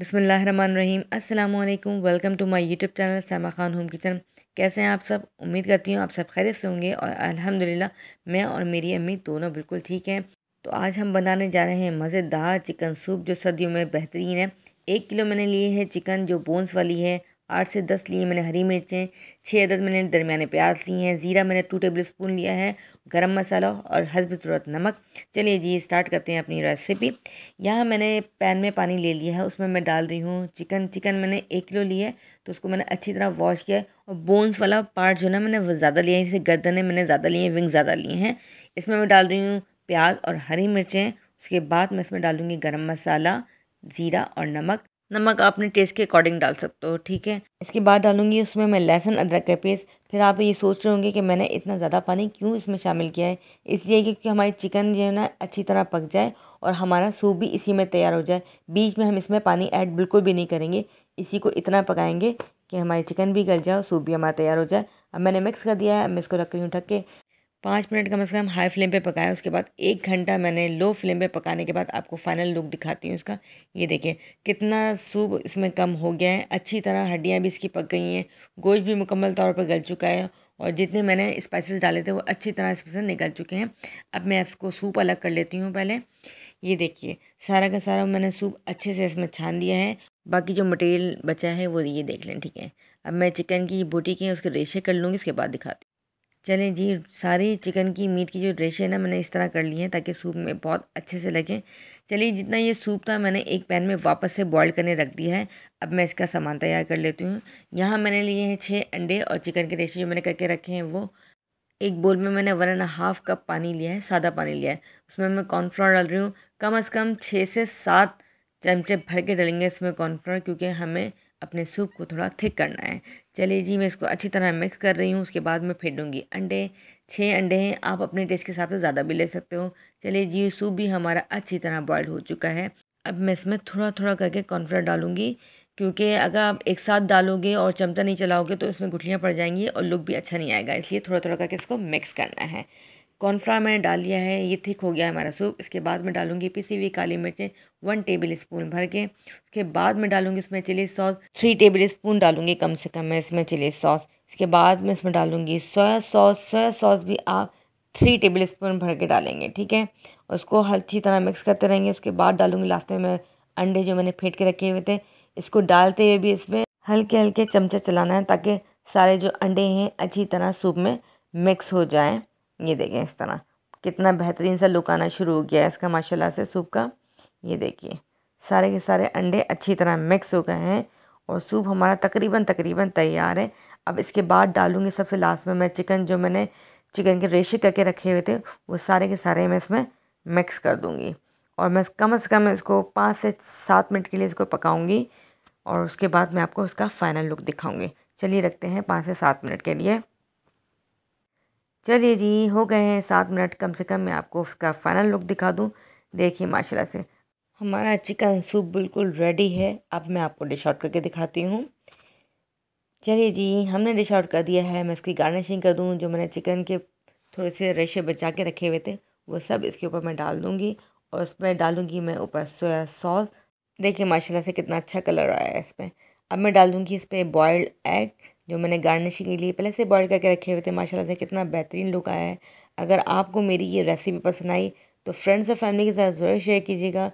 बसमीम् अस्सलाम वालेकुम welcome to my YouTube channel Saima Khan home kitchen कैसे हैं आप सब उम्मीद करती हूँ आप सब खैरियत से होंगे और अल्हम्दुलिल्लाह मैं और मेरी अम्मी दोनों बिल्कुल ठीक हैं तो आज हम बनाने जा रहे हैं मज़ेदार चिकन सूप जो सर्दियों में बेहतरीन है एक किलो मैंने लिए है चिकन जो बोन्स वाली है आठ से दस लिए मैंने हरी मिर्चें छः अदद मैंने दरमियाने प्याज लिए हैं ज़ीरा मैंने टू टेबल स्पून लिया है गरम मसाला और हसब ज़रूरत नमक चलिए जी स्टार्ट करते हैं अपनी रेसिपी यहाँ मैंने पैन में पानी ले लिया है उसमें मैं डाल रही हूँ चिकन चिकन मैंने एक किलो लिया है तो उसको मैंने अच्छी तरह वॉश किया और बोन्स वाला पार्ट जो ना मैंने ज़्यादा लिया है जैसे गर्दने मैंने ज़्यादा लिए हैं विंग ज़्यादा लिए हैं इसमें मैं डाल रही हूँ प्याज और हरी मिर्चें उसके बाद मैं इसमें डालूँगी गर्म मसाला ज़ीरा और नमक नमक अपने टेस्ट के अकॉर्डिंग डाल सकते हो ठीक है इसके बाद डालूंगी उसमें मैं लहसुन अदरक का पेस्ट फिर आप ये सोच रहे होंगे कि मैंने इतना ज़्यादा पानी क्यों इसमें शामिल किया है इसलिए क्योंकि हमारी चिकन जो है ना अच्छी तरह पक जाए और हमारा सूप भी इसी में तैयार हो जाए बीच में हम इसमें पानी ऐड बिल्कुल भी नहीं करेंगे इसी को इतना पकाएंगे कि हमारी चिकन भी गल जाए और सूप भी हमारा तैयार हो जाए अब मैंने मिक्स कर दिया है अब मैं इसको रख रही हूँ ढक के पाँच मिनट कम से कम हाई फ्लेम पे पकाया उसके बाद एक घंटा मैंने लो फ्लेम पे पकाने के बाद आपको फाइनल लुक दिखाती हूँ इसका ये देखिए कितना सूप इसमें कम हो गया है अच्छी तरह हड्डियाँ भी इसकी पक गई हैं गोश्त भी मुकम्मल तौर पर गल चुका है और जितने मैंने स्पाइसेस डाले थे वो अच्छी तरह इसमें निकल चुके हैं अब मैं इसको सूप अलग कर लेती हूँ पहले ये देखिए सारा का सारा मैंने सूप अच्छे से इसमें छान दिया है बाकी जो मटेरियल बचा है वो ये देख लें ठीक है अब मैं चिकन की बूटी की उसके रेशे कर लूँगी इसके बाद दिखाती चलें जी सारी चिकन की मीट की जो ड्रेश है ना मैंने इस तरह कर ली है ताकि सूप में बहुत अच्छे से लगें चलिए जितना ये सूप था मैंने एक पैन में वापस से बॉईल करने रख दिया है अब मैं इसका सामान तैयार कर लेती हूँ यहाँ मैंने लिए हैं छः अंडे और चिकन के रेशे जो मैंने करके रखे हैं वो एक बोल में मैंने वन एंड हाफ कप पानी लिया है सादा पानी लिया है उसमें मैं कॉर्नफ्लोर डाल रही हूँ कम अज़ कम छः से सात चमचे भर के डालेंगे इसमें कॉर्नफ्लोर क्योंकि हमें अपने सूप को थोड़ा थिक करना है चलिए जी मैं इसको अच्छी तरह मिक्स कर रही हूँ उसके बाद मैं फेंट दूँगी अंडे छः अंडे हैं आप अपने टेस्ट के हिसाब से ज़्यादा भी ले सकते हो चलिए जी सूप भी हमारा अच्छी तरह बॉयल हो चुका है अब मैं इसमें थोड़ा थोड़ा करके कॉर्नफ्लोर डालूँगी क्योंकि अगर आप एक साथ डालोगे और चमचा नहीं चलाओगे तो इसमें गुठलियाँ पड़ जाएंगी और लुक भी अच्छा नहीं आएगा इसलिए थोड़ा थोड़ा करके इसको मिक्स करना है कॉर्नफ्लावर मैंने डाल लिया है ये थिक हो गया हमारा सूप इसके बाद मैं डालूंगी पिसी हुई काली मिर्चें वन टेबल स्पून भर के उसके बाद मैं डालूंगी इसमें chilli sauce three tablespoon डालूंगी कम से कम मैं इसमें चिली सॉस इसके बाद मैं इसमें डालूंगी सोया सॉस सोया सॉस भी आप थ्री टेबल स्पून भर के डालेंगे ठीक है उसको अच्छी तरह मिक्स करते रहेंगे उसके बाद डालूंगी लास्ट में मैं अंडे जो मैंने फेंट के रखे हुए थे इसको डालते हुए भी इसमें हल्के हल्के चमचे चलाना है ताकि सारे जो अंडे हैं अच्छी तरह सूप में मिक्स हो जाएं ये देखें इस तरह कितना बेहतरीन सा लुक आना शुरू हो गया है इसका माशाल्लाह से सूप का ये देखिए सारे के सारे अंडे अच्छी तरह मिक्स हो गए हैं और सूप हमारा तकरीबन तकरीबन तैयार है अब इसके बाद डालूँगी सबसे लास्ट में मैं चिकन जो मैंने चिकन के रेशे करके रखे हुए थे वो सारे के सारे मैं इसमें मिक्स कर दूँगी और मैं कम अज़ कम इसको पाँच से सात मिनट के लिए इसको पकाऊँगी और उसके बाद मैं आपको इसका फ़ाइनल लुक दिखाऊँगी चलिए रखते हैं पाँच से सात मिनट के लिए चलिए जी हो गए हैं सात मिनट कम से कम मैं आपको उसका फाइनल लुक दिखा दूँ देखिए माशाल्लाह से हमारा चिकन सूप बिल्कुल रेडी है अब मैं आपको डिश आउट करके दिखाती हूँ चलिए जी हमने डिश आउट कर दिया है मैं इसकी गार्निशिंग कर दूँ जो मैंने चिकन के थोड़े से रेशे बचा के रखे हुए थे वो सब इसके ऊपर मैं डाल दूँगी और उसमें डालूँगी मैं ऊपर सोया सॉस देखिए माशाल्लाह से कितना अच्छा कलर आया है इसमें अब मैं डाल दूँगी इस पर बॉयल्ड एग जो मैंने गार्निशिंग के लिए पहले से बॉयल करके रखे हुए थे माशाल्लाह से कितना बेहतरीन लुक आया है अगर आपको मेरी ये रेसिपी पसंद आई तो फ्रेंड्स और फैमिली के साथ ज़रूर शेयर कीजिएगा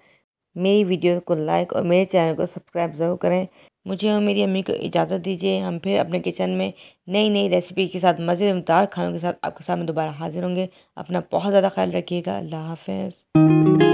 मेरी वीडियो को लाइक और मेरे चैनल को सब्सक्राइब ज़रूर करें मुझे और मेरी अम्मी को इजाज़त दीजिए हम फिर अपने किचन में नई नई रेसिपी के साथ मज़ेदार खानों के साथ आपके सामने दोबारा हाजिर होंगे अपना बहुत ज़्यादा ख्याल रखिएगा अल्लाह हाफिज़